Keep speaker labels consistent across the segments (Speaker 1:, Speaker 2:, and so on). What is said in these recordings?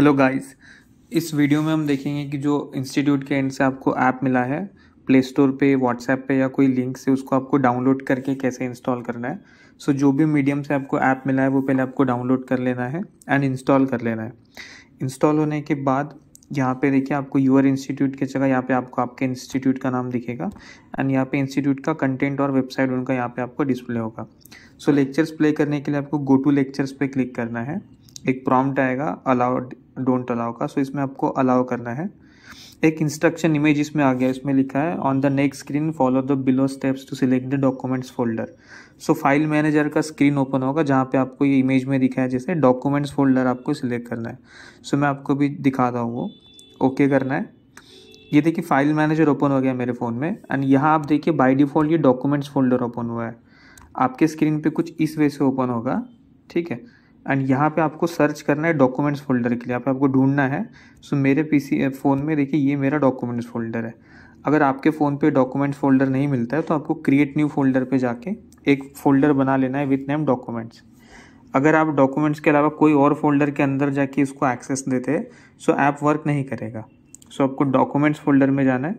Speaker 1: hello guys इस video में हम देखेंगे कि जो इंस्टीट्यूट के एंड से आपको ऐप मिला है प्ले स्टोर पे व्हाट्सएप पे या कोई लिंक से उसको आपको डाउनलोड करके कैसे इंस्टॉल करना है सो so, जो भी मीडियम से आपको ऐप मिला है वो पहले आपको डाउनलोड कर लेना है एंड इंस्टॉल कर लेना है इंस्टॉल होने के बाद यहाँ पे देखिए आपको यूअर इंस्टीट्यूट की जगह यहाँ पे आपको आपके इंस्टीट्यूट का नाम दिखेगा एंड यहाँ पे इंस्टीट्यूट का कंटेंट और वेबसाइट उनका यहाँ पे आपको डिस्प्ले होगा सो लेक्चर्स प्ले करने के लिए आपको गो टू लेक्चर्स पे क्लिक करना है एक प्रॉम्प्ट आएगा अलाउ डोंट अलाउ का सो इसमें आपको अलाउ करना है एक इंस्ट्रक्शन इमेज इसमें आ गया इसमें लिखा है on the next screen follow the below steps to select the documents folder so file manager का स्क्रीन ओपन होगा जहाँ पे आपको ये इमेज में दिखा है जैसे डॉक्यूमेंट्स फोल्डर आपको सिलेक्ट करना है सो so, मैं आपको भी दिखा रहा हूँ वो ओके okay करना है ये देखिए फाइल मैनेजर ओपन हो गया मेरे फ़ोन में एंड यहाँ आप देखिए बाई डिफ़ॉल्ट ये डॉक्यूमेंट्स फोल्डर ओपन हुआ है आपके स्क्रीन पर कुछ इस वे से ओपन होगा ठीक है एंड यहाँ पे आपको सर्च करना है डॉक्यूमेंट्स फोल्डर के लिए यहाँ पे आपको ढूंढना है सो मेरे पीसी फ़ोन में देखिए ये मेरा डॉक्यूमेंट्स फोल्डर है अगर आपके फ़ोन पे डॉक्यूमेंट्स फोल्डर नहीं मिलता है तो आपको क्रिएट न्यू फोल्डर पे जाके एक फ़ोल्डर बना लेना है विथ नेम डॉक्यूमेंट्स अगर आप डॉक्यूमेंट्स के अलावा कोई और फोल्डर के अंदर जाके इसको एक्सेस देते हैं सो ऐप वर्क नहीं करेगा सो आपको डॉक्यूमेंट्स फोल्डर में जाना है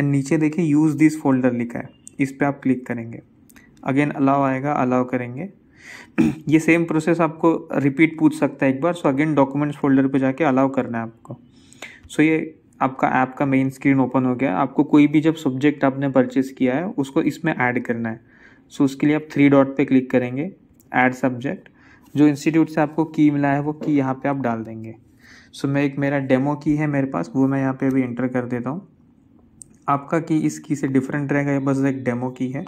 Speaker 1: एंड नीचे देखिए यूज़ दिस फोल्डर लिखा है इस पर आप क्लिक करेंगे अगेन अलाव आएगा अलाव करेंगे ये सेम प्रोसेस आपको रिपीट पूछ सकता है एक बार सो अगेन डॉक्यूमेंट्स फोल्डर पे जाके अलाउ करना है आपको सो ये आपका ऐप का मेन स्क्रीन ओपन हो गया आपको कोई भी जब सब्जेक्ट आपने परचेस किया है उसको इसमें ऐड करना है सो उसके लिए आप थ्री डॉट पे क्लिक करेंगे ऐड सब्जेक्ट जो इंस्टीट्यूट से आपको की मिला है वो की यहाँ पर आप डाल देंगे सो मैं एक मेरा डेमो की है मेरे पास वो मैं यहाँ पे अभी इंटर कर देता हूँ आपका की इस की से डिफरेंट रहेगा ये बस एक डेमो की है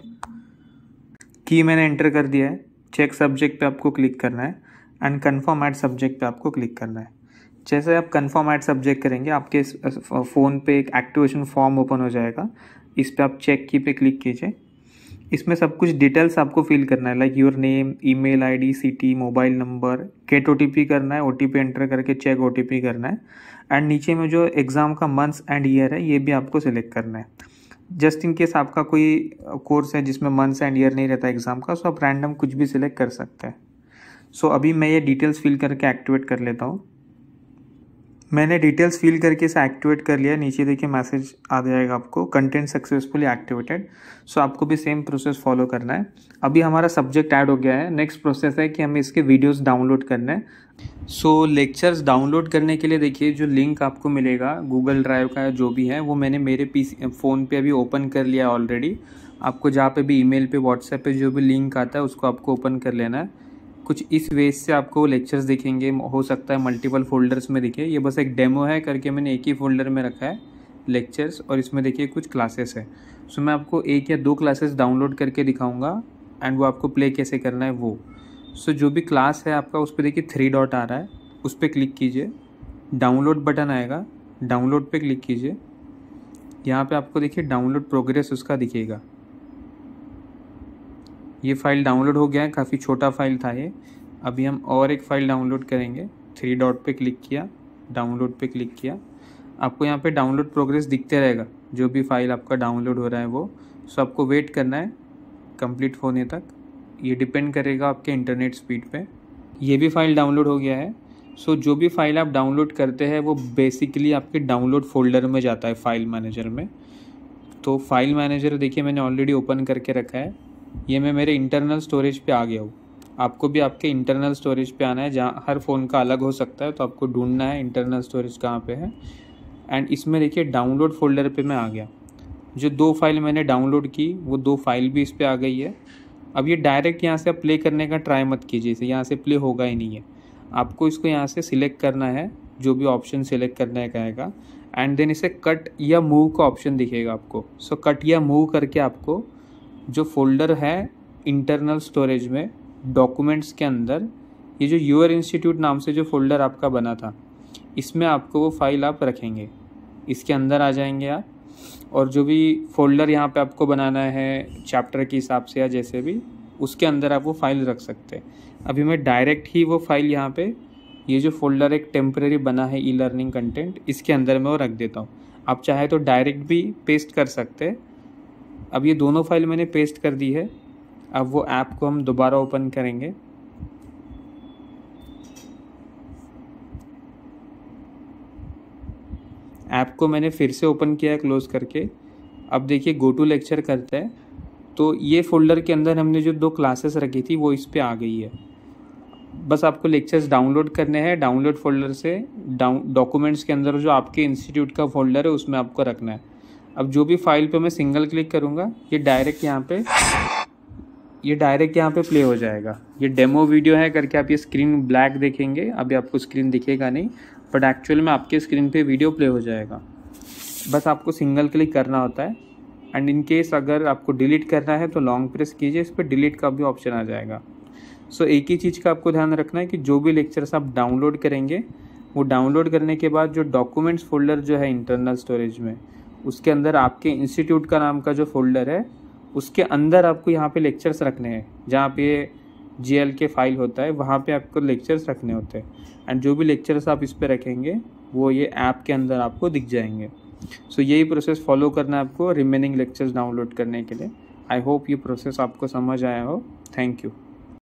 Speaker 1: की मैंने इंटर कर दिया है चेक सब्जेक्ट पे आपको क्लिक करना है एंड कन्फर्म एट सब्जेक्ट पे आपको क्लिक करना है जैसे आप कन्फर्म एट सब्जेक्ट करेंगे आपके फ़ोन पे एक एक्टिवेशन फॉर्म ओपन हो जाएगा इस पर आप चेक की पे क्लिक कीजिए इसमें सब कुछ डिटेल्स आपको फिल करना है like your name e mail city mobile number get ओ करना है ओ एंटर करके चेक ओ करना है एंड नीचे में जो एग्ज़ाम का मंथ्स एंड ईयर है ये भी आपको सिलेक्ट करना है जस्ट इन केस आपका कोई कोर्स है जिसमें मंथ्स एंड ईयर नहीं रहता एग्ज़ाम का सो आप रैंडम कुछ भी सिलेक्ट कर सकते हैं सो अभी मैं ये डिटेल्स फिल करके एक्टिवेट कर लेता हूँ मैंने डिटेल्स फिल करके इसे एक्टिवेट कर लिया नीचे देखिए मैसेज आ जाएगा आपको कंटेंट सक्सेसफुली एक्टिवेटेड सो आपको भी सेम प्रोसेस फॉलो करना है अभी हमारा सब्जेक्ट ऐड हो गया है नेक्स्ट प्रोसेस है कि हमें इसके वीडियोस डाउनलोड करने हैं सो लेक्चर्स डाउनलोड करने के लिए देखिए जो लिंक आपको मिलेगा गूगल ड्राइव का जो भी है वो मैंने मेरे पी फ़ोन पर अभी ओपन कर लिया ऑलरेडी आपको जहाँ पे भी मेल पर व्हाट्सएप जो भी लिंक आता है उसको आपको ओपन कर लेना है कुछ इस वेज से आपको लेक्चर्स दिखेंगे हो सकता है मल्टीपल फोल्डर्स में दिखे ये बस एक डेमो है करके मैंने एक ही फोल्डर में रखा है लेक्चर्स और इसमें देखिए कुछ क्लासेस है सो मैं आपको एक या दो क्लासेस डाउनलोड करके दिखाऊंगा एंड वो आपको प्ले कैसे करना है वो सो so, जो भी क्लास है आपका उस पर देखिए थ्री डॉट आ रहा है उस पर क्लिक कीजिए डाउनलोड बटन आएगा डाउनलोड पे क्लिक कीजिए यहाँ पे आपको देखिए डाउनलोड प्रोग्रेस उसका दिखेगा ये फ़ाइल डाउनलोड हो गया है काफ़ी छोटा फाइल था ये अभी हम और एक फ़ाइल डाउनलोड करेंगे थ्री डॉट पे क्लिक किया डाउनलोड पे क्लिक किया आपको यहाँ पे डाउनलोड प्रोग्रेस दिखते रहेगा जो भी फाइल आपका डाउनलोड हो रहा है वो सो आपको वेट करना है कंप्लीट होने तक ये डिपेंड करेगा आपके इंटरनेट स्पीड पे ये भी फ़ाइल डाउनलोड हो गया है सो जो भी फाइल आप डाउनलोड करते हैं वो बेसिकली आपके डाउनलोड फोल्डर में जाता है फाइल मैनेजर में तो फाइल मैनेजर देखिए मैंने ऑलरेडी ओपन करके रखा है ये मैं मेरे इंटरनल स्टोरेज पे आ गया हूँ आपको भी आपके इंटरनल स्टोरेज पे आना है जहाँ हर फ़ोन का अलग हो सकता है तो आपको ढूंढना है इंटरनल स्टोरेज कहाँ पे है एंड इसमें देखिए डाउनलोड फोल्डर पे मैं आ गया जो दो फाइल मैंने डाउनलोड की वो दो फाइल भी इस पर आ गई है अब ये डायरेक्ट यहाँ से आप प्ले करने का ट्राई मत कीजिए इसे यहाँ से प्ले होगा ही नहीं है आपको इसको यहाँ से सिलेक्ट करना है जो भी ऑप्शन सिलेक्ट करने का आएगा एंड देन इसे कट या मूव का ऑप्शन दिखेगा आपको सो कट या मूव करके आपको जो फोल्डर है इंटरनल स्टोरेज में डॉक्यूमेंट्स के अंदर ये जो यूर इंस्टीट्यूट नाम से जो फोल्डर आपका बना था इसमें आपको वो फाइल आप रखेंगे इसके अंदर आ जाएंगे आप और जो भी फोल्डर यहाँ पे आपको बनाना है चैप्टर के हिसाब से या जैसे भी उसके अंदर आप वो फाइल रख सकते हैं अभी मैं डायरेक्ट ही वो फाइल यहाँ पे ये जो फोल्डर एक टेम्प्रेरी बना है ई लर्निंग कंटेंट इसके अंदर मैं वो रख देता हूँ आप चाहे तो डायरेक्ट भी पेस्ट कर सकते हैं अब ये दोनों फाइल मैंने पेस्ट कर दी है अब वो ऐप को हम दोबारा ओपन करेंगे ऐप को मैंने फिर से ओपन किया है क्लोज़ करके अब देखिए गो टू लेक्चर करता है तो ये फोल्डर के अंदर हमने जो दो क्लासेस रखी थी वो इस पर आ गई है बस आपको लेक्चर्स डाउनलोड करने हैं डाउनलोड फोल्डर से डाउन डॉक्यूमेंट्स के अंदर जो आपके इंस्टीट्यूट का फोल्डर है उसमें आपको रखना है अब जो भी फाइल पे मैं सिंगल क्लिक करूँगा ये डायरेक्ट यहाँ पे ये डायरेक्ट यहाँ पे प्ले हो जाएगा ये डेमो वीडियो है करके आप ये स्क्रीन ब्लैक देखेंगे अभी आपको स्क्रीन दिखेगा नहीं बट एक्चुअल में आपके स्क्रीन पे वीडियो प्ले हो जाएगा बस आपको सिंगल क्लिक करना होता है एंड इन केस अगर आपको डिलीट करना है तो लॉन्ग प्रेस कीजिए इस पर डिलीट का भी ऑप्शन आ जाएगा सो so, एक ही चीज़ का आपको ध्यान रखना है कि जो भी लेक्चर्स आप डाउनलोड करेंगे वो डाउनलोड करने के बाद जो डॉक्यूमेंट्स फोल्डर जो है इंटरनल स्टोरेज में उसके अंदर आपके इंस्टीट्यूट का नाम का जो फोल्डर है उसके अंदर आपको यहाँ पे लेक्चर्स रखने हैं जहाँ पे जी के फाइल होता है वहाँ पे आपको लेक्चर्स रखने होते हैं एंड जो भी लेक्चर्स आप इस पर रखेंगे वो ये ऐप के अंदर आपको दिख जाएंगे सो so, यही प्रोसेस फॉलो करना है आपको रिमेनिंग लेक्चर्स डाउनलोड करने के लिए आई होप ये प्रोसेस आपको समझ आया हो थैंक यू